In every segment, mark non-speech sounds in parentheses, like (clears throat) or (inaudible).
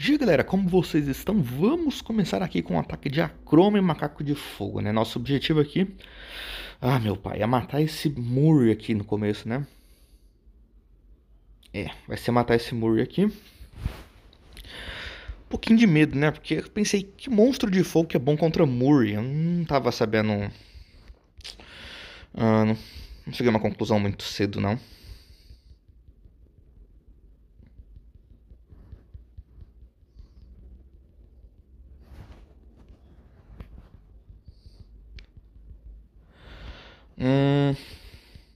dia, galera, como vocês estão? Vamos começar aqui com o um ataque de acroma e macaco de fogo, né? Nosso objetivo aqui, ah, meu pai, é matar esse Murray aqui no começo, né? É, vai ser matar esse Murray aqui. Um pouquinho de medo, né? Porque eu pensei, que monstro de fogo que é bom contra Murray? Eu não tava sabendo... Ah, não, não cheguei a uma conclusão muito cedo, não.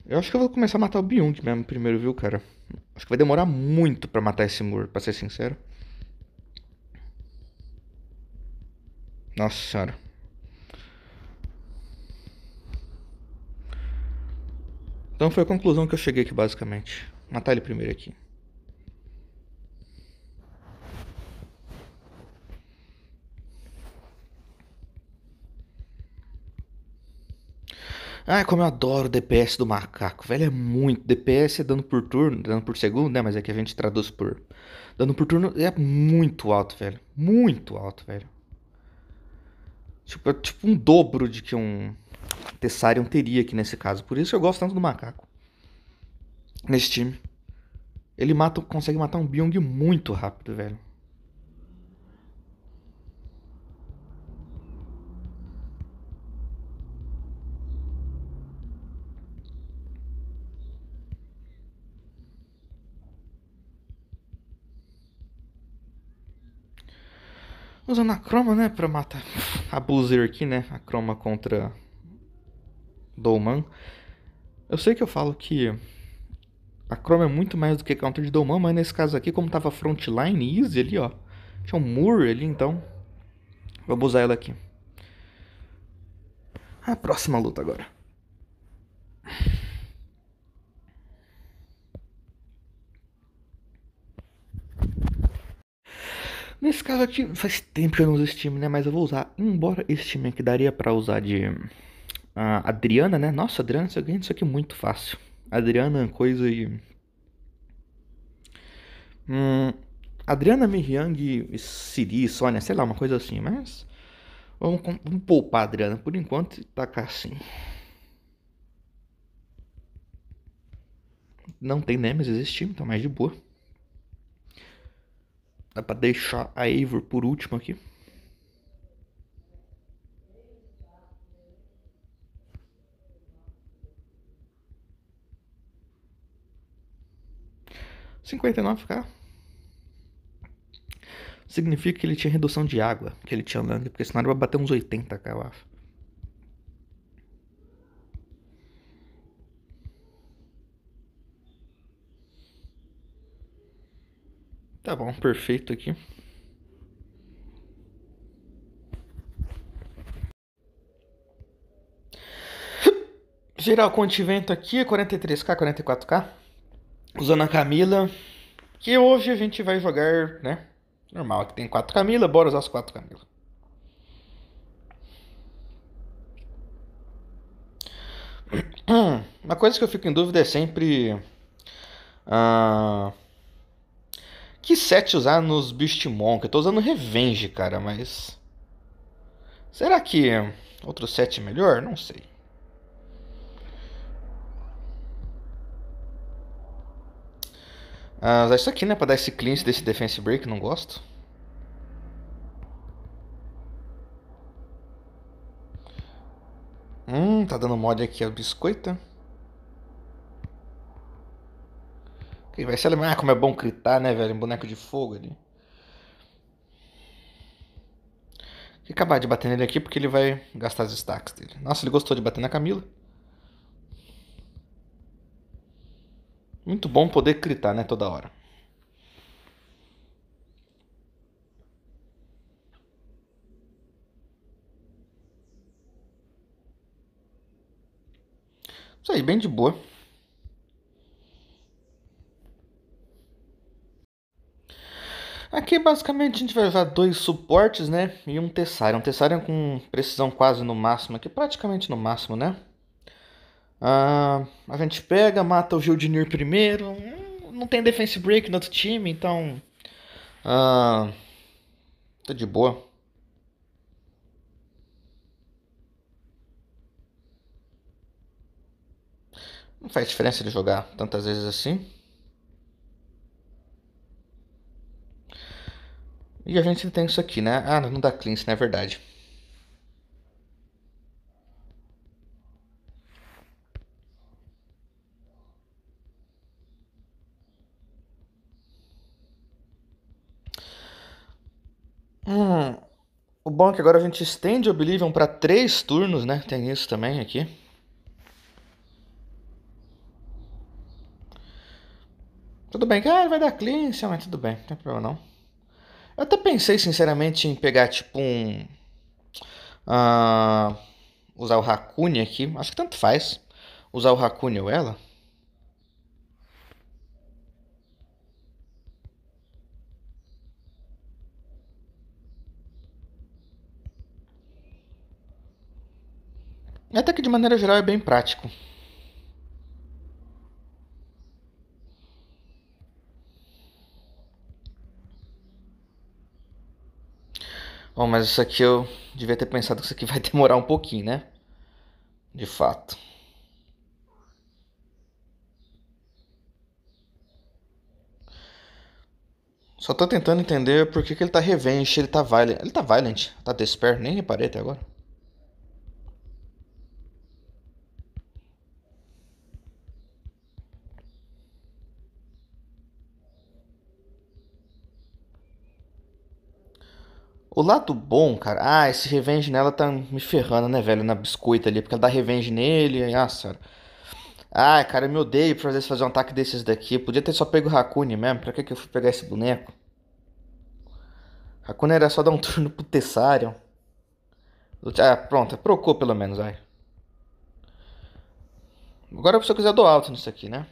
Eu acho que eu vou começar a matar o Byung mesmo primeiro, viu, cara? Acho que vai demorar muito para matar esse Moore, pra ser sincero. Nossa senhora. Então foi a conclusão que eu cheguei aqui, basicamente. Matar ele primeiro aqui. Ah, como eu adoro o DPS do macaco, velho, é muito. DPS é dano por turno, dano por segundo, né? Mas é que a gente traduz por. Dano por turno é muito alto, velho. Muito alto, velho. Tipo, é tipo um dobro de que um Tessarion teria aqui nesse caso. Por isso eu gosto tanto do macaco. Nesse time. Ele mata, consegue matar um Byung muito rápido, velho. Usando a croma, né? Pra matar a Boozer aqui, né? A croma contra Doman. Eu sei que eu falo que a croma é muito mais do que counter de Doman, mas nesse caso aqui, como tava frontline, easy ali, ó. Tinha um muro ali, então. vou abusar ela aqui. A próxima luta agora. Nesse caso aqui, faz tempo que eu não uso esse time, né? Mas eu vou usar. Embora esse time aqui daria pra usar de uh, Adriana, né? Nossa, Adriana, você ganha isso aqui é muito fácil. Adriana, coisa de. Hum, Adriana, Miryang Siri, Sônia, sei lá, uma coisa assim, mas. Vamos, vamos poupar a Adriana por enquanto e tá tacar assim. Não tem Nemesis né? esse time, então é mais de boa. É pra deixar a Eivor por último aqui. Cinquenta e nove K. Significa que ele tinha redução de água, que ele tinha andando, porque senão ele vai bater uns 80k, eu acho. Tá bom, perfeito aqui. Geral Vento aqui, 43k, 44k. Usando a Camila. Que hoje a gente vai jogar, né? Normal, aqui tem 4 Camila, bora usar as 4 Camila. (clears throat) Uma coisa que eu fico em dúvida é sempre. Uh que set usar nos Beastmon? Que eu tô usando Revenge, cara, mas... Será que outro set é melhor? Não sei. Ah, usar isso aqui, né? Pra dar esse cleanse desse defense break, não gosto. Hum, tá dando mod aqui a biscoita. vai se lembrar ah, como é bom gritar, né, velho? Um boneco de fogo ali. Vou acabar de bater nele aqui porque ele vai gastar os destaques dele. Nossa, ele gostou de bater na Camila. Muito bom poder gritar, né, toda hora. Isso aí, bem de boa. Aqui basicamente a gente vai usar dois suportes, né? E um Tessarion. Um Tessarion com precisão quase no máximo aqui, praticamente no máximo, né? Ah, a gente pega, mata o Gildinir primeiro. Hum, não tem defense break no outro time, então. Ah, tá de boa. Não faz diferença ele jogar tantas vezes assim. E a gente tem isso aqui, né? Ah, não dá cleanse, não é verdade. Hum, o bom é que agora a gente estende Oblivion para três turnos, né? Tem isso também aqui. Tudo bem, ah, vai dar cleanse, mas tudo bem, não tem problema não. Eu até pensei, sinceramente, em pegar tipo um. Uh, usar o Hakune aqui. Acho que tanto faz. Usar o Hakune ou ela. Até que de maneira geral é bem prático. Bom, mas isso aqui eu devia ter pensado que isso aqui (laughs) vai demorar um pouquinho, né? De fato. Só tô tentando entender por que, que ele tá revenge, ele tá violent. Ele tá violent, tá desperto, nem reparei até agora. O lado bom, cara. Ah, esse revenge nela tá me ferrando, né, velho? Na biscoita ali, porque ela dá revenge nele. Ah, sério. Ah, cara, eu me odeio por fazer fazer um ataque desses daqui. podia ter só pego o Hakune mesmo. Pra que, que eu fui pegar esse boneco? Hakune era só dar um (laughs) turno pro Tessarion. Ah, pronto. Procou pelo menos, vai. Agora se eu quiser eu dou alto nisso aqui, né?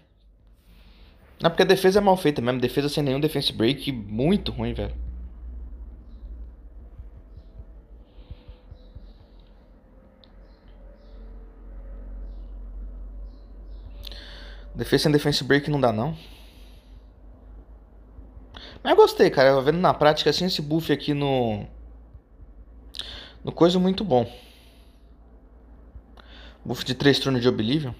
Não, porque a defesa é mal feita mesmo. Defesa sem nenhum defense break. Muito ruim, velho. Defesa sem defense break não dá, não. Mas eu gostei, cara. Eu vendo na prática, assim, esse buff aqui no... No coisa muito bom. Buff de 3 turnos de Oblivion.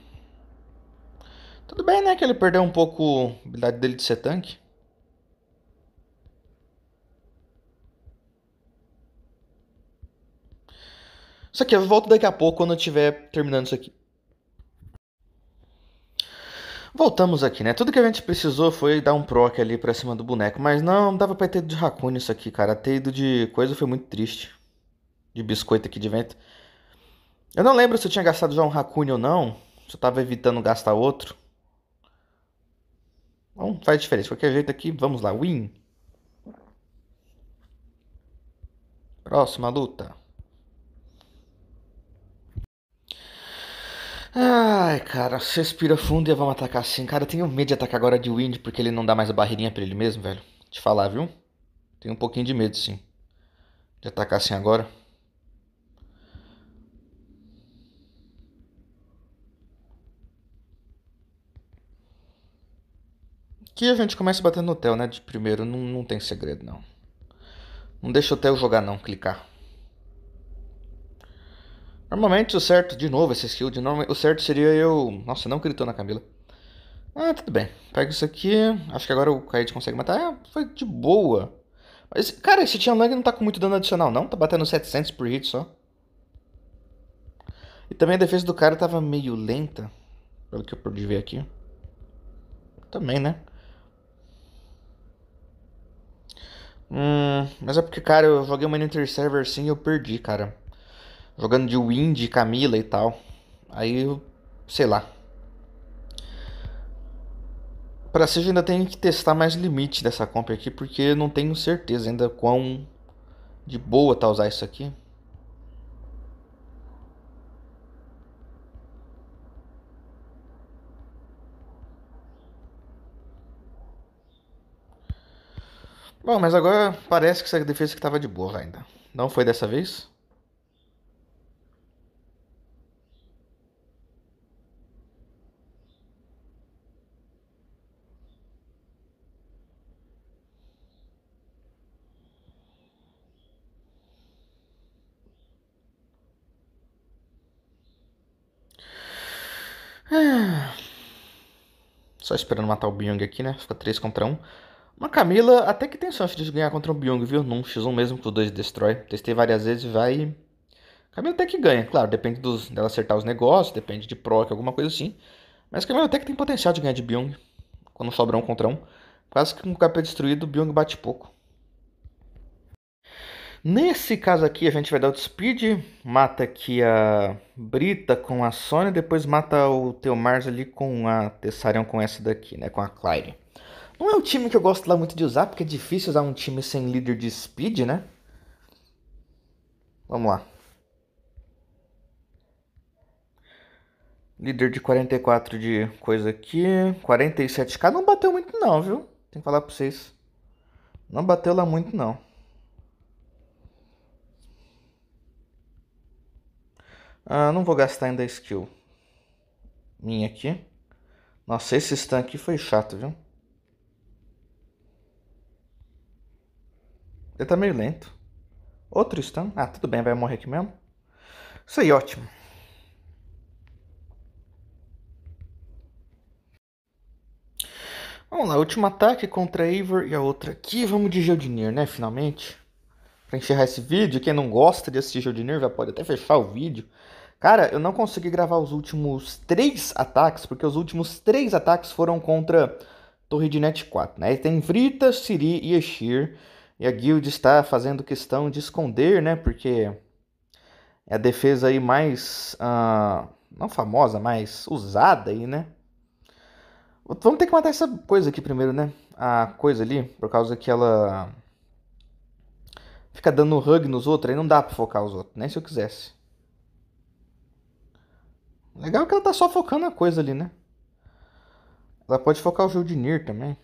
Tudo bem, né? Que ele perdeu um pouco a habilidade dele de ser tanque. Isso aqui eu volto daqui a pouco quando eu estiver terminando isso aqui. Voltamos aqui, né? Tudo que a gente precisou foi dar um proc ali pra cima do boneco. Mas não, dava pra ter ido de racune isso aqui, cara. Ter ido de coisa foi muito triste. De biscoito aqui de vento. Eu não lembro se eu tinha gastado já um racune ou não. Se eu tava evitando gastar outro. Bom, faz diferença. Qualquer jeito aqui, vamos lá. Win. Próxima luta. Ai, cara, respira fundo e vamos atacar assim. Cara, eu tenho medo de atacar agora de Wind, porque ele não dá mais a barreirinha pra ele mesmo, velho. Te falar, viu? Tenho um pouquinho de medo, sim. De atacar assim agora. Aqui a gente começa batendo no Theo, né? De primeiro, não, não tem segredo, não. Não deixa o Theo jogar, não, clicar. Normalmente o certo, de novo esse shield, o certo seria eu... Nossa, não gritou na Camila. Ah, tudo bem. Pega isso aqui. Acho que agora o Kaid consegue matar. Ah, foi de boa. Mas, cara, esse Tian Lang não tá com muito dano adicional, não. Tá batendo 700 por hit só. E também a defesa do cara tava meio lenta. Pelo que eu pude ver aqui. Também, né? Hum, mas é porque, cara, eu joguei uma Inter Server sim e eu perdi, cara jogando de Windy, Camila e tal. Aí, sei lá. Para seja ainda tem que testar mais limite dessa comp aqui, porque não tenho certeza ainda quão de boa tá usar isso aqui. Bom, mas agora parece que essa defesa que estava de boa ainda. Não foi dessa vez? Ah. Só esperando matar o Byung aqui, né? Fica 3 contra 1. Uma Camila até que tem chance de ganhar contra o Byung, viu? Num X1 mesmo com os dois de Destroy. Testei várias vezes, e vai... Camila até que ganha, claro. Depende dos, dela acertar os negócios, depende de proc, alguma coisa assim. Mas Camila até que tem potencial de ganhar de Byung. Quando sobrar um contra um. Quase que com o capa destruído, o Byung bate pouco. Nesse caso aqui, a gente vai dar o Speed, mata aqui a Brita com a Sônia, depois mata o Teomars ali com a Tessarion com essa daqui, né, com a Clyde. Não é um time que eu gosto lá muito de usar, porque é difícil usar um time sem líder de Speed, né? Vamos lá. Líder de 44 de coisa aqui. 47k não bateu muito não, viu? Tem que falar pra vocês. Não bateu lá muito não. Ah, não vou gastar ainda a skill. Minha aqui. Nossa, esse stun aqui foi chato, viu? Ele tá meio lento. Outro stun. Ah, tudo bem, vai morrer aqui mesmo. Isso aí, ótimo. Vamos lá, último ataque contra Eivor e a outra aqui. Vamos de Geldinir, né? Finalmente para encerrar esse vídeo. Quem não gosta de assistir jogo de nervo pode até fechar o vídeo. Cara, eu não consegui gravar os últimos três ataques, porque os últimos três ataques foram contra Torre de Net 4, né? E tem Vrita, Siri e Exir. E a guild está fazendo questão de esconder, né? Porque é a defesa aí mais, uh, não famosa, mas usada aí, né? Vamos ter que matar essa coisa aqui primeiro, né? A coisa ali, por causa que ela fica dando hug nos outros, aí não dá pra focar os outros, nem se eu quisesse. Legal que ela tá só focando a coisa ali, né? Ela pode focar o Judinir também.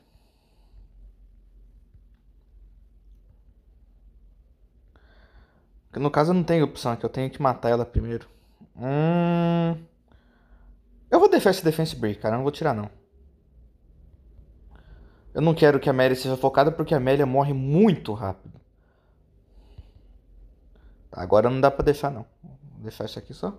No caso eu não tenho opção, que eu tenho que matar ela primeiro. Hum... Eu vou deixar esse defense break, cara. Eu não vou tirar, não. Eu não quero que a Amélia seja focada, porque a Amélia morre muito rápido. Agora não dá para deixar não. Vou deixar isso aqui só.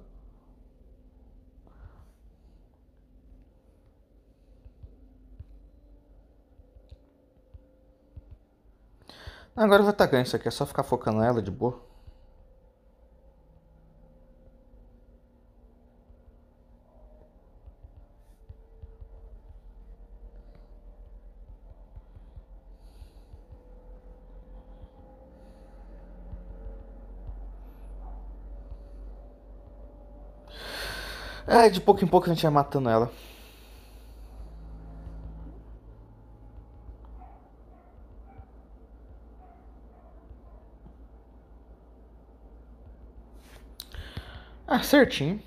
Agora eu vou ganho isso aqui, é só ficar focando ela de boa. Ah, de pouco em pouco a gente vai matando ela. Ah, certinho.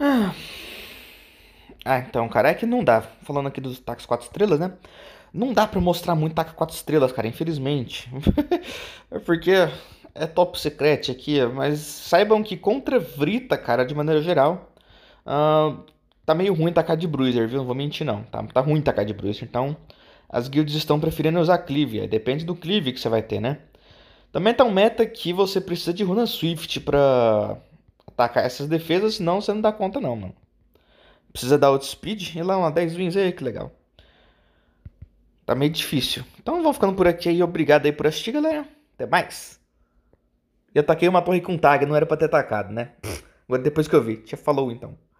Ah. Ah, então, cara, é que não dá. Falando aqui dos taques 4 estrelas, né? Não dá pra mostrar muito táxi 4 estrelas, cara, infelizmente. (laughs) é porque é top secret aqui, mas saibam que contra Vrita, cara, de maneira geral, uh, tá meio ruim tacar de Bruiser, viu? Não vou mentir, não. Tá, tá ruim tacar de Bruiser, então as guilds estão preferindo usar Clive. É, depende do Clive que você vai ter, né? Também tá um meta que você precisa de Runa Swift pra atacar essas defesas, senão você não dá conta, não, mano. Precisa dar outro speed. E lá, uma 10 wins aí, que legal. Tá meio difícil. Então vou ficando por aqui aí. Obrigado aí por assistir, galera. Até mais. E ataquei uma torre com tag, não era pra ter atacado, né? Agora depois que eu vi. tinha falou então.